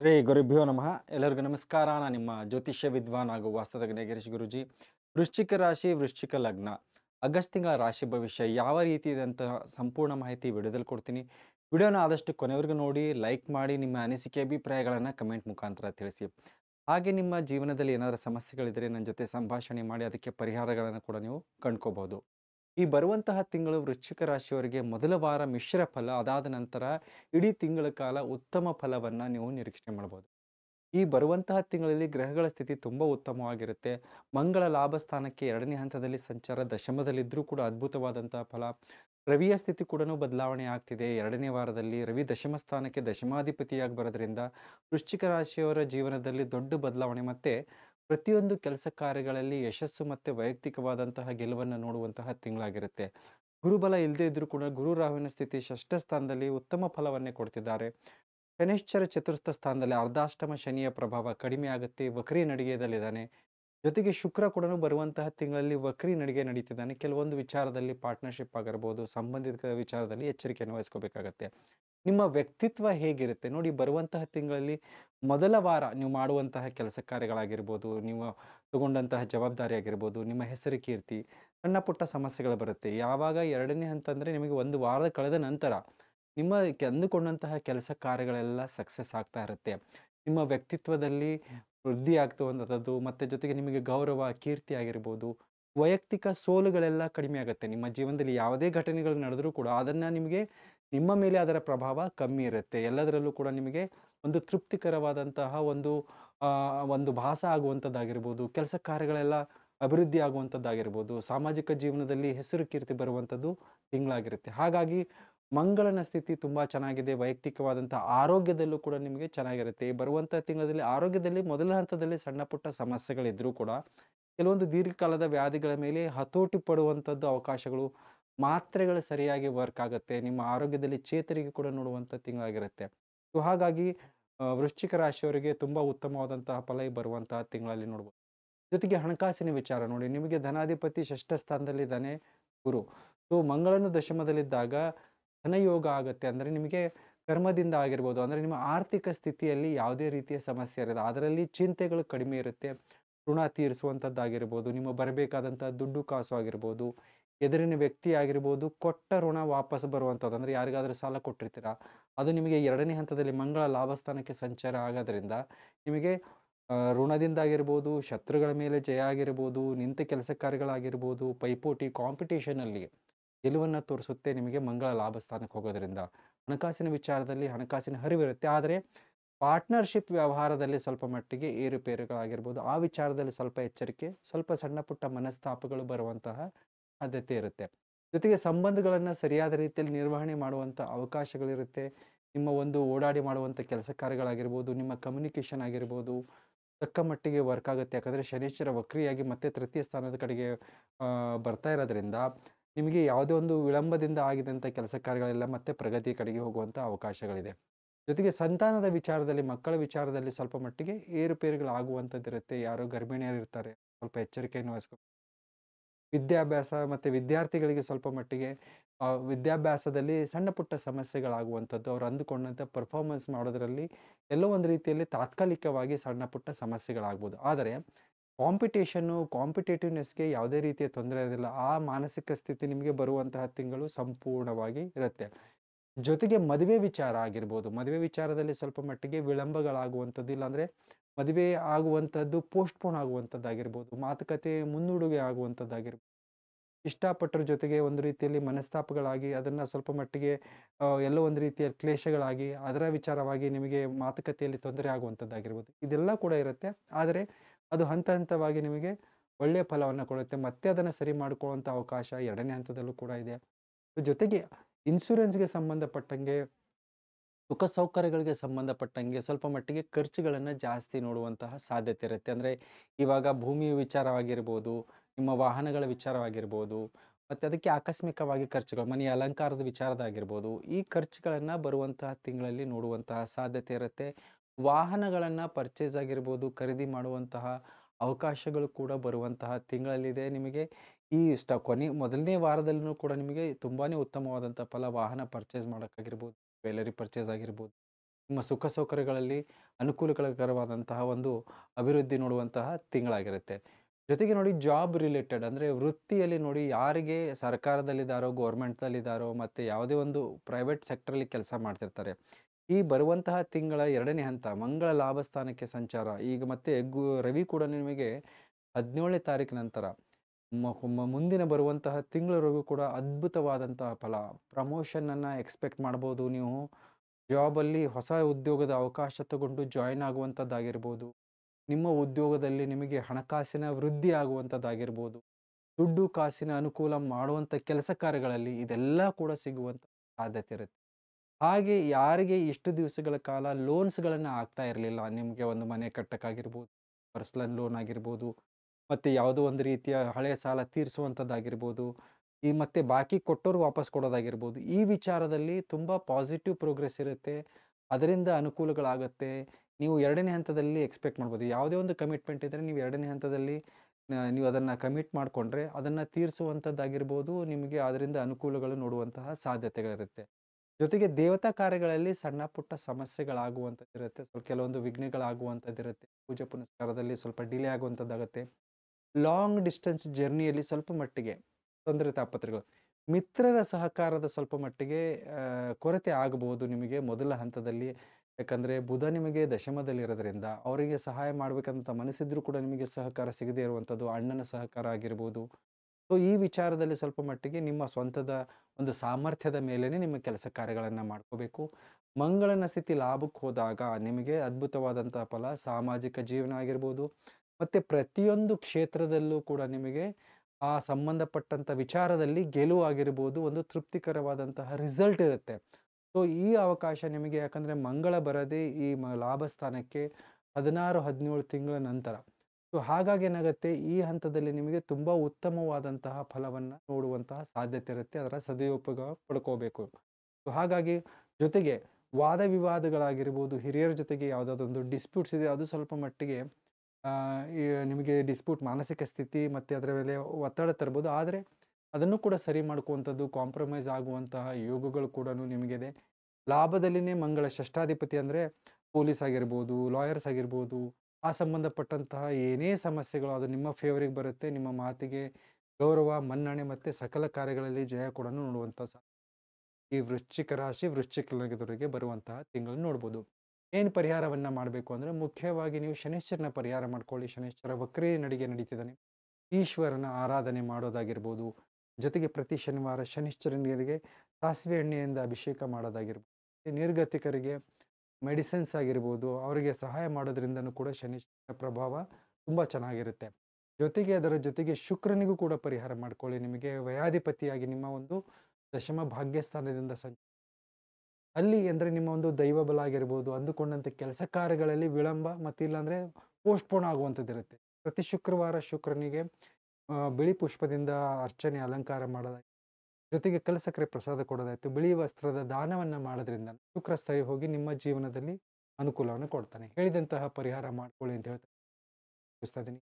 ಶ್ರೀ ಗುರುಭ್ಯೋ ನಮಃ ಎಲ್ಲರಿಗೂ ನಮಸ್ಕಾರ ನಾನು ನಿಮ್ಮ ಜ್ಯೋತಿಷ್ಯ ವಿದ್ವಾನ್ ಹಾಗೂ ವಾಸ್ತವಜ್ಞ ಗಿರೀಶ್ ಗುರುಜಿ ವೃಶ್ಚಿಕ ರಾಶಿ ವೃಶ್ಚಿಕ ಲಗ್ನ ಆಗಸ್ಟ್ ತಿಂಗಳ ರಾಶಿ ಭವಿಷ್ಯ ಯಾವ ರೀತಿ ಅಂತ ಸಂಪೂರ್ಣ ಮಾಹಿತಿ ವಿಡಿಯೋದಲ್ಲಿ ಕೊಡ್ತೀನಿ ವಿಡಿಯೋನ ಆದಷ್ಟು ಕೊನೆವರೆಗೂ ನೋಡಿ ಲೈಕ್ ಮಾಡಿ ನಿಮ್ಮ ಅನಿಸಿಕೆ ಅಭಿಪ್ರಾಯಗಳನ್ನು ಕಮೆಂಟ್ ಮುಖಾಂತರ ತಿಳಿಸಿ ಹಾಗೆ ನಿಮ್ಮ ಜೀವನದಲ್ಲಿ ಏನಾದರೂ ಸಮಸ್ಯೆಗಳಿದ್ದರೆ ನನ್ನ ಜೊತೆ ಸಂಭಾಷಣೆ ಮಾಡಿ ಅದಕ್ಕೆ ಪರಿಹಾರಗಳನ್ನು ಕೂಡ ನೀವು ಕಂಡ್ಕೋಬಹುದು ಈ ಬರುವಂತಹ ತಿಂಗಳು ವೃಶ್ಚಿಕ ರಾಶಿಯವರಿಗೆ ಮೊದಲ ವಾರ ಮಿಶ್ರ ಫಲ ಅದಾದ ನಂತರ ಇಡೀ ತಿಂಗಳ ಕಾಲ ಉತ್ತಮ ಫಲವನ್ನು ನೀವು ನಿರೀಕ್ಷಣೆ ಮಾಡ್ಬೋದು ಈ ಬರುವಂತಹ ತಿಂಗಳಲ್ಲಿ ಗ್ರಹಗಳ ಸ್ಥಿತಿ ತುಂಬ ಉತ್ತಮವಾಗಿರುತ್ತೆ ಮಂಗಳ ಲಾಭ ಸ್ಥಾನಕ್ಕೆ ಎರಡನೇ ಹಂತದಲ್ಲಿ ಸಂಚಾರ ದಶಮದಲ್ಲಿದ್ದರೂ ಕೂಡ ಅದ್ಭುತವಾದಂತಹ ಫಲ ರವಿಯ ಸ್ಥಿತಿ ಕೂಡ ಬದಲಾವಣೆ ಆಗ್ತಿದೆ ಎರಡನೇ ವಾರದಲ್ಲಿ ರವಿ ದಶಮ ಸ್ಥಾನಕ್ಕೆ ದಶಮಾಧಿಪತಿಯಾಗಿ ಬರೋದ್ರಿಂದ ವೃಶ್ಚಿಕ ರಾಶಿಯವರ ಜೀವನದಲ್ಲಿ ದೊಡ್ಡ ಬದಲಾವಣೆ ಮತ್ತೆ ಪ್ರತಿಯೊಂದು ಕೆಲಸ ಕಾರ್ಯಗಳಲ್ಲಿ ಯಶಸ್ಸು ಮತ್ತು ವೈಯಕ್ತಿಕವಾದಂತಹ ಗೆಲುವನ್ನು ನೋಡುವಂತಹ ತಿಂಗಳಾಗಿರುತ್ತೆ ಗುರುಬಲ ಇಲ್ಲದೇ ಇದ್ದರೂ ಕೂಡ ಗುರು ರಾಹುವಿನ ಸ್ಥಿತಿ ಷಷ್ಠ ಸ್ಥಾನದಲ್ಲಿ ಉತ್ತಮ ಫಲವನ್ನೇ ಕೊಡ್ತಿದ್ದಾರೆ ಶನಿಶ್ಚರ ಚತುರ್ಥ ಸ್ಥಾನದಲ್ಲಿ ಅರ್ಧಾಷ್ಟಮ ಶನಿಯ ಪ್ರಭಾವ ಕಡಿಮೆ ಆಗುತ್ತೆ ವಕ್ರಿ ನಡಿಗೆಯದಲ್ಲಿದ್ದಾನೆ ಜೊತೆಗೆ ಶುಕ್ರ ಕೂಡ ಬರುವಂತಹ ತಿಂಗಳಲ್ಲಿ ವಕ್ರಿ ನಡಿಗೆ ನಡೀತಿದ್ದಾನೆ ಕೆಲವೊಂದು ವಿಚಾರದಲ್ಲಿ ಪಾರ್ಟ್ನರ್ಶಿಪ್ ಆಗಿರ್ಬೋದು ಸಂಬಂಧಿತ ವಿಚಾರದಲ್ಲಿ ಎಚ್ಚರಿಕೆಯನ್ನು ವಹಿಸ್ಕೋಬೇಕಾಗತ್ತೆ ನಿಮ್ಮ ವ್ಯಕ್ತಿತ್ವ ಹೇಗಿರುತ್ತೆ ನೋಡಿ ಬರುವಂತಹ ತಿಂಗಳಲ್ಲಿ ಮೊದಲ ವಾರ ನೀವು ಮಾಡುವಂತಹ ಕೆಲಸ ಕಾರ್ಯಗಳಾಗಿರ್ಬೋದು ನೀವು ತಗೊಂಡಂತಹ ಜವಾಬ್ದಾರಿ ಆಗಿರ್ಬೋದು ನಿಮ್ಮ ಹೆಸರು ಕೀರ್ತಿ ಸಣ್ಣ ಪುಟ್ಟ ಸಮಸ್ಯೆಗಳು ಬರುತ್ತೆ ಯಾವಾಗ ಎರಡನೇ ಹಂತ ಅಂದರೆ ನಿಮಗೆ ಒಂದು ವಾರದ ಕಳೆದ ನಂತರ ನಿಮ್ಮ ಅಂದುಕೊಂಡಂತಹ ಕೆಲಸ ಕಾರ್ಯಗಳೆಲ್ಲ ಸಕ್ಸಸ್ ಆಗ್ತಾ ಇರುತ್ತೆ ನಿಮ್ಮ ವ್ಯಕ್ತಿತ್ವದಲ್ಲಿ ವೃದ್ಧಿ ಆಗ್ತವಂಥದ್ದು ಮತ್ತು ಜೊತೆಗೆ ನಿಮಗೆ ಗೌರವ ಕೀರ್ತಿ ಆಗಿರ್ಬೋದು ವೈಯಕ್ತಿಕ ಸೋಲುಗಳೆಲ್ಲ ಕಡಿಮೆ ಆಗುತ್ತೆ ನಿಮ್ಮ ಜೀವನದಲ್ಲಿ ಯಾವುದೇ ಘಟನೆಗಳು ನಡೆದರೂ ಕೂಡ ಅದನ್ನು ನಿಮಗೆ ನಿಮ್ಮ ಮೇಲೆ ಅದರ ಪ್ರಭಾವ ಕಮ್ಮಿ ಇರುತ್ತೆ ಎಲ್ಲದರಲ್ಲೂ ಕೂಡ ನಿಮಗೆ ಒಂದು ತೃಪ್ತಿಕರವಾದಂತಹ ಒಂದು ಒಂದು ಭಾಸ ಆಗುವಂಥದ್ದಾಗಿರ್ಬೋದು ಕೆಲಸ ಕಾರ್ಯಗಳೆಲ್ಲ ಅಭಿವೃದ್ಧಿ ಆಗುವಂಥದ್ದಾಗಿರ್ಬೋದು ಸಾಮಾಜಿಕ ಜೀವನದಲ್ಲಿ ಹೆಸರು ಕೀರ್ತಿ ಬರುವಂಥದ್ದು ತಿಂಗಳಾಗಿರುತ್ತೆ ಹಾಗಾಗಿ ಮಂಗಳನ ಸ್ಥಿತಿ ತುಂಬ ಚೆನ್ನಾಗಿದೆ ವೈಯಕ್ತಿಕವಾದಂಥ ಆರೋಗ್ಯದಲ್ಲೂ ಕೂಡ ನಿಮಗೆ ಚೆನ್ನಾಗಿರುತ್ತೆ ಬರುವಂಥ ತಿಂಗಳಲ್ಲಿ ಆರೋಗ್ಯದಲ್ಲಿ ಮೊದಲ ಹಂತದಲ್ಲಿ ಸಣ್ಣ ಪುಟ್ಟ ಸಮಸ್ಯೆಗಳಿದ್ರೂ ಕೂಡ ಕೆಲವೊಂದು ದೀರ್ಘಕಾಲದ ವ್ಯಾಧಿಗಳ ಮೇಲೆ ಹತೋಟಿ ಪಡುವಂಥದ್ದು ಅವಕಾಶಗಳು ಮಾತ್ರೆಗಳು ಸರಿಯಾಗಿ ವರ್ಕ್ ಆಗುತ್ತೆ ನಿಮ್ಮ ಆರೋಗ್ಯದಲ್ಲಿ ಚೇತರಿಕೆ ಕೂಡ ನೋಡುವಂಥ ತಿಂಗಳಾಗಿರುತ್ತೆ ಸೊ ಹಾಗಾಗಿ ವೃಶ್ಚಿಕ ರಾಶಿಯವರಿಗೆ ತುಂಬ ಉತ್ತಮವಾದಂತಹ ಫಲ ಬರುವಂತಹ ತಿಂಗಳಲ್ಲಿ ನೋಡ್ಬೋದು ಜೊತೆಗೆ ಹಣಕಾಸಿನ ವಿಚಾರ ನೋಡಿ ನಿಮಗೆ ಧನಾಧಿಪತಿ ಷಷ್ಠ ಸ್ಥಾನದಲ್ಲಿದ್ದಾನೆ ಗುರು ಸೊ ಮಂಗಳನ ದಶಮದಲ್ಲಿದ್ದಾಗ ಧನಯೋಗ ಆಗುತ್ತೆ ಅಂದರೆ ನಿಮಗೆ ಕರ್ಮದಿಂದ ಆಗಿರ್ಬೋದು ಅಂದರೆ ನಿಮ್ಮ ಆರ್ಥಿಕ ಸ್ಥಿತಿಯಲ್ಲಿ ಯಾವುದೇ ರೀತಿಯ ಸಮಸ್ಯೆ ಇರೋದು ಅದರಲ್ಲಿ ಚಿಂತೆಗಳು ಕಡಿಮೆ ಇರುತ್ತೆ ಋಣ ತೀರಿಸುವಂಥದ್ದಾಗಿರ್ಬೋದು ನಿಮ್ಮ ಬರಬೇಕಾದಂಥ ದುಡ್ಡು ಕಾಸು ಆಗಿರ್ಬೋದು ಎದುರಿನ ವ್ಯಕ್ತಿ ಆಗಿರ್ಬೋದು ಕೊಟ್ಟ ಋಣ ವಾಪಸ್ ಬರುವಂಥದ್ದು ಅಂದರೆ ಯಾರಿಗಾದರೂ ಸಾಲ ಕೊಟ್ಟಿರ್ತೀರ ಅದು ನಿಮಗೆ ಎರಡನೇ ಹಂತದಲ್ಲಿ ಮಂಗಳ ಲಾಭಸ್ಥಾನಕ್ಕೆ ಸಂಚಾರ ಆಗೋದ್ರಿಂದ ನಿಮಗೆ ಋಣದಿಂದ ಆಗಿರ್ಬೋದು ಶತ್ರುಗಳ ಮೇಲೆ ಜಯ ಆಗಿರ್ಬೋದು ನಿಂತ ಕೆಲಸ ಕಾರ್ಯಗಳಾಗಿರ್ಬೋದು ಪೈಪೋಟಿ ಕಾಂಪಿಟೇಷನಲ್ಲಿ ಗೆಲುವನ್ನು ತೋರಿಸುತ್ತೆ ನಿಮಗೆ ಮಂಗಳ ಲಾಭಸ್ಥಾನಕ್ಕೆ ಹೋಗೋದ್ರಿಂದ ಹಣಕಾಸಿನ ವಿಚಾರದಲ್ಲಿ ಹಣಕಾಸಿನ ಹರಿವಿರುತ್ತೆ ಆದರೆ ಪಾರ್ಟ್ನರ್ಶಿಪ್ ವ್ಯವಹಾರದಲ್ಲಿ ಸ್ವಲ್ಪ ಮಟ್ಟಿಗೆ ಏರುಪೇರುಗಳಾಗಿರ್ಬೋದು ಆ ವಿಚಾರದಲ್ಲಿ ಸ್ವಲ್ಪ ಎಚ್ಚರಿಕೆ ಸ್ವಲ್ಪ ಸಣ್ಣ ಪುಟ್ಟ ಮನಸ್ತಾಪಗಳು ಬರುವಂತಹ ಆದ್ಯತೆ ಇರುತ್ತೆ ಜೊತೆಗೆ ಸಂಬಂಧಗಳನ್ನು ಸರಿಯಾದ ರೀತಿಯಲ್ಲಿ ನಿರ್ವಹಣೆ ಮಾಡುವಂಥ ಅವಕಾಶಗಳಿರುತ್ತೆ ನಿಮ್ಮ ಒಂದು ಓಡಾಡಿ ಮಾಡುವಂಥ ಕೆಲಸ ಕಾರ್ಯಗಳಾಗಿರ್ಬೋದು ನಿಮ್ಮ ಕಮ್ಯುನಿಕೇಷನ್ ಆಗಿರ್ಬೋದು ತಕ್ಕ ಮಟ್ಟಿಗೆ ವರ್ಕ್ ಆಗುತ್ತೆ ಯಾಕಂದರೆ ಶನೇಶ್ವರ ವಕ್ರಿಯಾಗಿ ಮತ್ತೆ ತೃತೀಯ ಸ್ಥಾನದ ಕಡೆಗೆ ಬರ್ತಾ ಇರೋದ್ರಿಂದ ನಿಮಗೆ ಯಾವುದೇ ಒಂದು ವಿಳಂಬದಿಂದ ಆಗಿದಂಥ ಕೆಲಸ ಕಾರ್ಯಗಳೆಲ್ಲ ಮತ್ತೆ ಪ್ರಗತಿ ಕಡೆಗೆ ಹೋಗುವಂಥ ಅವಕಾಶಗಳಿದೆ ಜೊತೆಗೆ ಸಂತಾನದ ವಿಚಾರದಲ್ಲಿ ಮಕ್ಕಳ ವಿಚಾರದಲ್ಲಿ ಸ್ವಲ್ಪ ಮಟ್ಟಿಗೆ ಏರುಪೇರುಗಳಾಗುವಂಥದ್ದಿರುತ್ತೆ ಇರುತ್ತೆ ಯಾರೋ ಇರ್ತಾರೆ ಸ್ವಲ್ಪ ಎಚ್ಚರಿಕೆಯನ್ನು ವಹಿಸ್ಕೊಂಡು ವಿದ್ಯಾಭ್ಯಾಸ ಮತ್ತು ವಿದ್ಯಾರ್ಥಿಗಳಿಗೆ ಸ್ವಲ್ಪ ಮಟ್ಟಿಗೆ ವಿದ್ಯಾಭ್ಯಾಸದಲ್ಲಿ ಸಣ್ಣ ಪುಟ್ಟ ಸಮಸ್ಯೆಗಳಾಗುವಂಥದ್ದು ಅವರು ಅಂದುಕೊಂಡಂಥ ಪರ್ಫಾರ್ಮೆನ್ಸ್ ಮಾಡೋದರಲ್ಲಿ ಎಲ್ಲೋ ಒಂದು ರೀತಿಯಲ್ಲಿ ತಾತ್ಕಾಲಿಕವಾಗಿ ಸಣ್ಣ ಪುಟ್ಟ ಸಮಸ್ಯೆಗಳಾಗ್ಬೋದು ಆದರೆ ಕಾಂಪಿಟೇಷನ್ನು ಕಾಂಪಿಟೇಟಿವ್ನೆಸ್ಗೆ ಯಾವುದೇ ರೀತಿಯ ತೊಂದರೆ ಇರೋದಿಲ್ಲ ಆ ಮಾನಸಿಕ ಸ್ಥಿತಿ ನಿಮಗೆ ಬರುವಂತಹ ತಿಂಗಳು ಸಂಪೂರ್ಣವಾಗಿ ಇರುತ್ತೆ ಜೊತೆಗೆ ಮದುವೆ ವಿಚಾರ ಆಗಿರ್ಬೋದು ಮದುವೆ ವಿಚಾರದಲ್ಲಿ ಸ್ವಲ್ಪ ಮಟ್ಟಿಗೆ ವಿಳಂಬಗಳಾಗುವಂಥದ್ದು ಇಲ್ಲಾಂದರೆ ಮದುವೆ ಆಗುವಂಥದ್ದು ಪೋಸ್ಟ್ಪೋನ್ ಆಗುವಂಥದ್ದಾಗಿರ್ಬೋದು ಮಾತುಕತೆ ಮುನ್ನುಡುಗೆ ಆಗುವಂಥದ್ದಾಗಿರ್ಬೋದು ಇಷ್ಟಪಟ್ಟರ ಜೊತೆಗೆ ಒಂದು ರೀತಿಯಲ್ಲಿ ಮನಸ್ತಾಪಗಳಾಗಿ ಅದನ್ನು ಸ್ವಲ್ಪ ಮಟ್ಟಿಗೆ ಎಲ್ಲೋ ಒಂದು ರೀತಿಯ ಕ್ಲೇಶಗಳಾಗಿ ಅದರ ವಿಚಾರವಾಗಿ ನಿಮಗೆ ಮಾತುಕತೆಯಲ್ಲಿ ತೊಂದರೆ ಆಗುವಂಥದ್ದಾಗಿರ್ಬೋದು ಇದೆಲ್ಲ ಕೂಡ ಇರುತ್ತೆ ಆದರೆ ಅದು ಹಂತ ಹಂತವಾಗಿ ನಿಮಗೆ ಒಳ್ಳೆಯ ಫಲವನ್ನು ಕೊಡುತ್ತೆ ಮತ್ತೆ ಅದನ್ನು ಸರಿ ಮಾಡ್ಕೊಳ್ಳುವಂಥ ಅವಕಾಶ ಎರಡನೇ ಹಂತದಲ್ಲೂ ಕೂಡ ಇದೆ ಜೊತೆಗೆ ಇನ್ಶೂರೆನ್ಸ್ಗೆ ಸಂಬಂಧಪಟ್ಟಂಗೆ ಸುಖ ಸೌಕರ್ಯಗಳಿಗೆ ಸಂಬಂಧಪಟ್ಟಂಗೆ ಸ್ವಲ್ಪ ಮಟ್ಟಿಗೆ ಖರ್ಚುಗಳನ್ನು ಜಾಸ್ತಿ ನೋಡುವಂತಹ ಸಾಧ್ಯತೆ ಇರುತ್ತೆ ಅಂದರೆ ಇವಾಗ ಭೂಮಿಯ ವಿಚಾರವಾಗಿರ್ಬೋದು ನಿಮ್ಮ ವಾಹನಗಳ ವಿಚಾರವಾಗಿರ್ಬೋದು ಮತ್ತು ಅದಕ್ಕೆ ಆಕಸ್ಮಿಕವಾಗಿ ಖರ್ಚುಗಳು ಮನೆಯ ಅಲಂಕಾರದ ವಿಚಾರದಾಗಿರ್ಬೋದು ಈ ಖರ್ಚುಗಳನ್ನು ಬರುವಂತಹ ತಿಂಗಳಲ್ಲಿ ನೋಡುವಂತಹ ಸಾಧ್ಯತೆ ಇರುತ್ತೆ ವಾಹನಗಳನ್ನು ಪರ್ಚೇಸ್ ಆಗಿರ್ಬೋದು ಖರೀದಿ ಮಾಡುವಂತಹ ಅವಕಾಶಗಳು ಕೂಡ ಬರುವಂತಹ ತಿಂಗಳಲ್ಲಿದೆ ನಿಮಗೆ ಈ ಇಷ್ಟ ಕೊನೆ ಮೊದಲನೇ ವಾರದಲ್ಲೂ ಕೂಡ ನಿಮಗೆ ತುಂಬಾ ಉತ್ತಮವಾದಂಥ ಫಲ ವಾಹನ ಪರ್ಚೇಸ್ ಮಾಡೋಕ್ಕಾಗಿರ್ಬೋದು ಜ್ಯುವೆಲರಿ ಪರ್ಚೇಸ್ ಆಗಿರ್ಬೋದು ನಿಮ್ಮ ಸುಖ ಸೌಕರ್ಯಗಳಲ್ಲಿ ಅನುಕೂಲಕರವಾದಂತಹ ಒಂದು ಅಭಿವೃದ್ಧಿ ನೋಡುವಂತಹ ತಿಂಗಳಾಗಿರುತ್ತೆ ಜೊತೆಗೆ ನೋಡಿ ಜಾಬ್ ರಿಲೇಟೆಡ್ ಅಂದರೆ ವೃತ್ತಿಯಲ್ಲಿ ನೋಡಿ ಯಾರಿಗೆ ಸರ್ಕಾರದಲ್ಲಿದ್ದಾರೋ ಗೌರ್ಮೆಂಟ್ದಲ್ಲಿದ್ದಾರೋ ಮತ್ತು ಯಾವುದೇ ಒಂದು ಪ್ರೈವೇಟ್ ಸೆಕ್ಟರಲ್ಲಿ ಕೆಲಸ ಮಾಡ್ತಿರ್ತಾರೆ ಈ ಬರುವಂತಹ ತಿಂಗಳ ಎರಡನೇ ಹಂತ ಮಂಗಳ ಲಾಭ ಸ್ಥಾನಕ್ಕೆ ಸಂಚಾರ ಈಗ ಮತ್ತೆ ಗು ರವಿ ಕೂಡ ನಿಮಗೆ ಹದಿನೇಳನೇ ತಾರೀಕು ನಂತರ ಮುಂದಿನ ಬರುವಂತಹ ತಿಂಗಳವರೆಗೂ ಕೂಡ ಅದ್ಭುತವಾದಂತಹ ಫಲ ಪ್ರಮೋಷನನ್ನು ಎಕ್ಸ್ಪೆಕ್ಟ್ ಮಾಡ್ಬೋದು ನೀವು ಜಾಬಲ್ಲಿ ಹೊಸ ಉದ್ಯೋಗದ ಅವಕಾಶ ತಗೊಂಡು ಜಾಯಿನ್ ಆಗುವಂಥದ್ದಾಗಿರ್ಬೋದು ನಿಮ್ಮ ಉದ್ಯೋಗದಲ್ಲಿ ನಿಮಗೆ ಹಣಕಾಸಿನ ವೃದ್ಧಿ ಆಗುವಂಥದ್ದಾಗಿರ್ಬೋದು ದುಡ್ಡು ಕಾಸಿನ ಅನುಕೂಲ ಮಾಡುವಂಥ ಕೆಲಸ ಕಾರ್ಯಗಳಲ್ಲಿ ಇದೆಲ್ಲ ಕೂಡ ಸಿಗುವಂಥ ಸಾಧ್ಯತೆ ಇರುತ್ತೆ ಹಾಗೆ ಯಾರಿಗೆ ಇಷ್ಟು ದಿವಸಗಳ ಕಾಲ ಲೋನ್ಸ್ಗಳನ್ನು ಆಗ್ತಾ ಇರಲಿಲ್ಲ ನಿಮಗೆ ಒಂದು ಮನೆ ಕಟ್ಟಕ್ಕಾಗಿರ್ಬೋದು ಪರ್ಸ್ನಲ್ ಲೋನ್ ಆಗಿರ್ಬೋದು ಮತ್ತು ಯಾವುದೋ ಒಂದು ರೀತಿಯ ಹಳೆಯ ಸಾಲ ತೀರಿಸುವಂಥದ್ದಾಗಿರ್ಬೋದು ಈ ಮತ್ತೆ ಬಾಕಿ ಕೊಟ್ಟೋರು ವಾಪಸ್ ಕೊಡೋದಾಗಿರ್ಬೋದು ಈ ವಿಚಾರದಲ್ಲಿ ತುಂಬ ಪಾಸಿಟಿವ್ ಪ್ರೋಗ್ರೆಸ್ ಇರುತ್ತೆ ಅದರಿಂದ ಅನುಕೂಲಗಳಾಗುತ್ತೆ ನೀವು ಎರಡನೇ ಹಂತದಲ್ಲಿ ಎಕ್ಸ್ಪೆಕ್ಟ್ ಮಾಡ್ಬೋದು ಯಾವುದೇ ಒಂದು ಕಮಿಟ್ಮೆಂಟ್ ಇದ್ದರೆ ನೀವು ಎರಡನೇ ಹಂತದಲ್ಲಿ ನೀವು ಅದನ್ನು ಕಮಿಟ್ ಮಾಡಿಕೊಂಡ್ರೆ ಅದನ್ನು ತೀರಿಸುವಂಥದ್ದಾಗಿರ್ಬೋದು ನಿಮಗೆ ಅದರಿಂದ ಅನುಕೂಲಗಳು ನೋಡುವಂತಹ ಸಾಧ್ಯತೆಗಳಿರುತ್ತೆ ಜೊತೆಗೆ ದೇವತಾ ಕಾರ್ಯಗಳಲ್ಲಿ ಸಣ್ಣ ಪುಟ್ಟ ಸಮಸ್ಯೆಗಳಾಗುವಂಥದ್ದಿರುತ್ತೆ ಸ್ವಲ್ಪ ಕೆಲವೊಂದು ವಿಘ್ನಗಳಾಗುವಂಥದ್ದಿರುತ್ತೆ ಪೂಜೆ ಪುನಸ್ಕಾರದಲ್ಲಿ ಸ್ವಲ್ಪ ಡಿಲೇ ಆಗುವಂಥದ್ದಾಗುತ್ತೆ ಲಾಂಗ್ ಡಿಸ್ಟೆನ್ಸ್ ಜರ್ನಿಯಲ್ಲಿ ಸ್ವಲ್ಪ ಮಟ್ಟಿಗೆ ತೊಂದರೆ ತಾಪತ್ರೆಗಳು ಮಿತ್ರರ ಸಹಕಾರದ ಸ್ವಲ್ಪ ಮಟ್ಟಿಗೆ ಕೊರತೆ ಆಗಬಹುದು ನಿಮಗೆ ಮೊದಲ ಹಂತದಲ್ಲಿ ಯಾಕಂದರೆ ಬುಧ ನಿಮಗೆ ದಶಮದಲ್ಲಿರೋದ್ರಿಂದ ಅವರಿಗೆ ಸಹಾಯ ಮಾಡಬೇಕಂತ ಮನಸ್ಸಿದ್ರೂ ಕೂಡ ನಿಮಗೆ ಸಹಕಾರ ಸಿಗದೇ ಇರುವಂಥದ್ದು ಅಣ್ಣನ ಸಹಕಾರ ಆಗಿರ್ಬೋದು ಸೊ ಈ ವಿಚಾರದಲ್ಲಿ ಸ್ವಲ್ಪ ಮಟ್ಟಿಗೆ ನಿಮ್ಮ ಸ್ವಂತದ ಒಂದು ಸಾಮರ್ಥ್ಯದ ಮೇಲೇ ನಿಮ್ಮ ಕೆಲಸ ಕಾರ್ಯಗಳನ್ನು ಮಾಡ್ಕೋಬೇಕು ಮಂಗಳನ ಸ್ಥಿತಿ ಲಾಭಕ್ಕೆ ಹೋದಾಗ ನಿಮಗೆ ಅದ್ಭುತವಾದಂಥ ಫಲ ಸಾಮಾಜಿಕ ಜೀವನ ಆಗಿರ್ಬೋದು ಮತ್ತು ಪ್ರತಿಯೊಂದು ಕ್ಷೇತ್ರದಲ್ಲೂ ಕೂಡ ನಿಮಗೆ ಆ ಸಂಬಂಧಪಟ್ಟಂಥ ವಿಚಾರದಲ್ಲಿ ಗೆಲುವು ಆಗಿರ್ಬೋದು ಒಂದು ತೃಪ್ತಿಕರವಾದಂತಹ ರಿಸಲ್ಟ್ ಇರುತ್ತೆ ಸೊ ಈ ಅವಕಾಶ ನಿಮಗೆ ಯಾಕಂದರೆ ಮಂಗಳ ಬರದೇ ಈ ಮ ಸ್ಥಾನಕ್ಕೆ ಹದಿನಾರು ಹದಿನೇಳು ತಿಂಗಳ ನಂತರ ಸೊ ಹಾಗಾಗಿ ಏನಾಗುತ್ತೆ ಈ ಹಂತದಲ್ಲಿ ನಿಮಗೆ ತುಂಬ ಉತ್ತಮವಾದಂತಹ ಫಲವನ್ನು ನೋಡುವಂತಹ ಸಾಧ್ಯತೆ ಇರುತ್ತೆ ಅದರ ಸದುಪಯೋಗ ಪಡ್ಕೋಬೇಕು ಸೊ ಹಾಗಾಗಿ ಜೊತೆಗೆ ವಾದ ವಿವಾದಗಳಾಗಿರ್ಬೋದು ಹಿರಿಯರ ಜೊತೆಗೆ ಯಾವುದಾದ್ರೊಂದು ಡಿಸ್ಪ್ಯೂಟ್ಸ್ ಇದೆ ಅದು ಸ್ವಲ್ಪ ಮಟ್ಟಿಗೆ ನಿಮಗೆ ಡಿಸ್ಪ್ಯೂಟ್ ಮಾನಸಿಕ ಸ್ಥಿತಿ ಮತ್ತು ಅದರ ಮೇಲೆ ಒತ್ತಡ ತರ್ಬೋದು ಆದರೆ ಅದನ್ನು ಕೂಡ ಸರಿ ಮಾಡ್ಕೊವಂಥದ್ದು ಕಾಂಪ್ರಮೈಸ್ ಆಗುವಂತಹ ಯೋಗಗಳು ಕೂಡ ನಿಮಗಿದೆ ಲಾಭದಲ್ಲಿನೇ ಮಂಗಳ ಷಷ್ಠಾಧಿಪತಿ ಅಂದರೆ ಪೊಲೀಸ್ ಆಗಿರ್ಬೋದು ಲಾಯರ್ಸ್ ಆಗಿರ್ಬೋದು ಆ ಸಂಬಂಧಪಟ್ಟಂತಹ ಏನೇ ಸಮಸ್ಯೆಗಳು ಅದು ನಿಮ್ಮ ಫೇವರಿಗೆ ಬರುತ್ತೆ ನಿಮ್ಮ ಮಾತಿಗೆ ಗೌರವ ಮನ್ನಣೆ ಮತ್ತು ಸಕಲ ಕಾರ್ಯಗಳಲ್ಲಿ ಜಯ ಕೂಡ ನೋಡುವಂಥ ಈ ವೃಶ್ಚಿಕ ರಾಶಿ ವೃಶ್ಚಿಕ ಲಗ್ನದವರಿಗೆ ಬರುವಂತಹ ತಿಂಗಳನ್ನು ನೋಡ್ಬೋದು ಏನು ಪರಿಹಾರವನ್ನು ಮಾಡಬೇಕು ಅಂದರೆ ಮುಖ್ಯವಾಗಿ ನೀವು ಶನೇಶ್ವರನ ಪರಿಹಾರ ಮಾಡ್ಕೊಳ್ಳಿ ಶನಿಶ್ಚರ ವಕ್ರೇ ನಡಿಗೆ ನಡೀತಿದ್ದಾನೆ ಈಶ್ವರನ ಆರಾಧನೆ ಮಾಡೋದಾಗಿರ್ಬೋದು ಜೊತೆಗೆ ಪ್ರತಿ ಶನಿವಾರ ಶನಿಶ್ಚರನಿಗೆ ಸಾಸಿವೆ ಎಣ್ಣೆಯಿಂದ ಅಭಿಷೇಕ ಮಾಡೋದಾಗಿರ್ಬೋದು ನಿರ್ಗತಿಕರಿಗೆ ಮೆಡಿಸಿನ್ಸ್ ಆಗಿರ್ಬೋದು ಅವರಿಗೆ ಸಹಾಯ ಮಾಡೋದ್ರಿಂದನೂ ಕೂಡ ಶನಿಶ್ವರ ಪ್ರಭಾವ ತುಂಬ ಚೆನ್ನಾಗಿರುತ್ತೆ ಜೊತೆಗೆ ಅದರ ಜೊತೆಗೆ ಶುಕ್ರನಿಗೂ ಕೂಡ ಪರಿಹಾರ ಮಾಡ್ಕೊಳ್ಳಿ ನಿಮಗೆ ವಯಾಧಿಪತಿಯಾಗಿ ನಿಮ್ಮ ಒಂದು ದಶಮ ಭಾಗ್ಯಸ್ಥಾನದಿಂದ ಸಂ ಅಲ್ಲಿ ಅಂದರೆ ನಿಮ್ಮ ಒಂದು ದೈವ ಬಲ ಆಗಿರ್ಬೋದು ಅಂದುಕೊಂಡಂಥ ಕೆಲಸ ಕಾರ್ಯಗಳಲ್ಲಿ ವಿಳಂಬ ಮತ್ತು ಇಲ್ಲಾಂದರೆ ಪೋಸ್ಟ್ಪೋನ್ ಆಗುವಂಥದ್ದಿರುತ್ತೆ ಪ್ರತಿ ಶುಕ್ರವಾರ ಶುಕ್ರನಿಗೆ ಬಿಳಿ ಪುಷ್ಪದಿಂದ ಅರ್ಚನೆ ಅಲಂಕಾರ ಮಾಡೋದಾಯ್ತು ಜೊತೆಗೆ ಕೆಲಸಕ್ಕೆ ಪ್ರಸಾದ ಕೊಡೋದಾಯಿತು ಬಿಳಿ ವಸ್ತ್ರದ ದಾನವನ್ನು ಮಾಡೋದ್ರಿಂದ ಶುಕ್ರ ಹೋಗಿ ನಿಮ್ಮ ಜೀವನದಲ್ಲಿ ಅನುಕೂಲವನ್ನು ಕೊಡ್ತಾನೆ ಹೇಳಿದಂತಹ ಪರಿಹಾರ ಮಾಡಿಕೊಳ್ಳಿ ಅಂತ ಹೇಳ್ತಾ ಇದ್ದೀನಿ